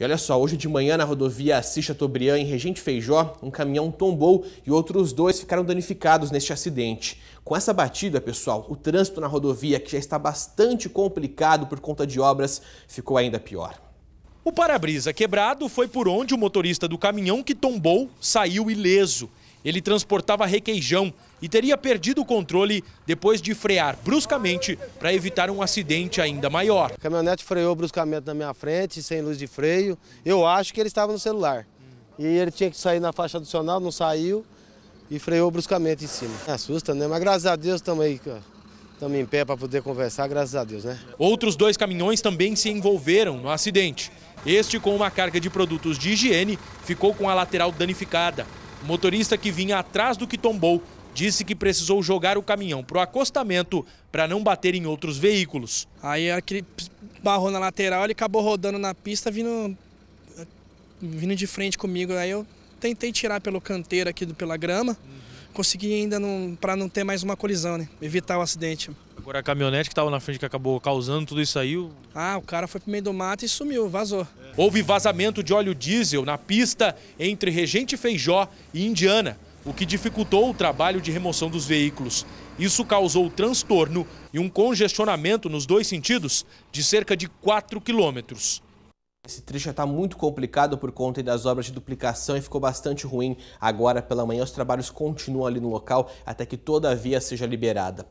E olha só, hoje de manhã na rodovia Assis Chateaubriand em Regente Feijó, um caminhão tombou e outros dois ficaram danificados neste acidente. Com essa batida, pessoal, o trânsito na rodovia, que já está bastante complicado por conta de obras, ficou ainda pior. O para-brisa quebrado foi por onde o motorista do caminhão que tombou saiu ileso. Ele transportava requeijão e teria perdido o controle depois de frear bruscamente para evitar um acidente ainda maior. A caminhonete freou bruscamente na minha frente, sem luz de freio. Eu acho que ele estava no celular. E ele tinha que sair na faixa adicional, não saiu e freou bruscamente em cima. Assusta, né? Mas graças a Deus estamos aí, estamos em pé para poder conversar, graças a Deus, né? Outros dois caminhões também se envolveram no acidente. Este, com uma carga de produtos de higiene, ficou com a lateral danificada. O motorista que vinha atrás do que tombou disse que precisou jogar o caminhão para o acostamento para não bater em outros veículos. Aí aquele barrou na lateral, ele acabou rodando na pista, vindo, eh, vindo de frente comigo. Aí eu tentei tirar pelo canteiro aqui, pela grama, uhum. consegui ainda para não ter mais uma colisão, né? evitar o acidente. Agora a caminhonete que estava na frente que acabou causando tudo isso aí. O... Ah, o cara foi pro meio do mato e sumiu, vazou. É. Houve vazamento de óleo diesel na pista entre Regente Feijó e Indiana, o que dificultou o trabalho de remoção dos veículos. Isso causou transtorno e um congestionamento nos dois sentidos de cerca de 4 quilômetros. Esse trecho já está muito complicado por conta das obras de duplicação e ficou bastante ruim. Agora pela manhã os trabalhos continuam ali no local até que toda a via seja liberada.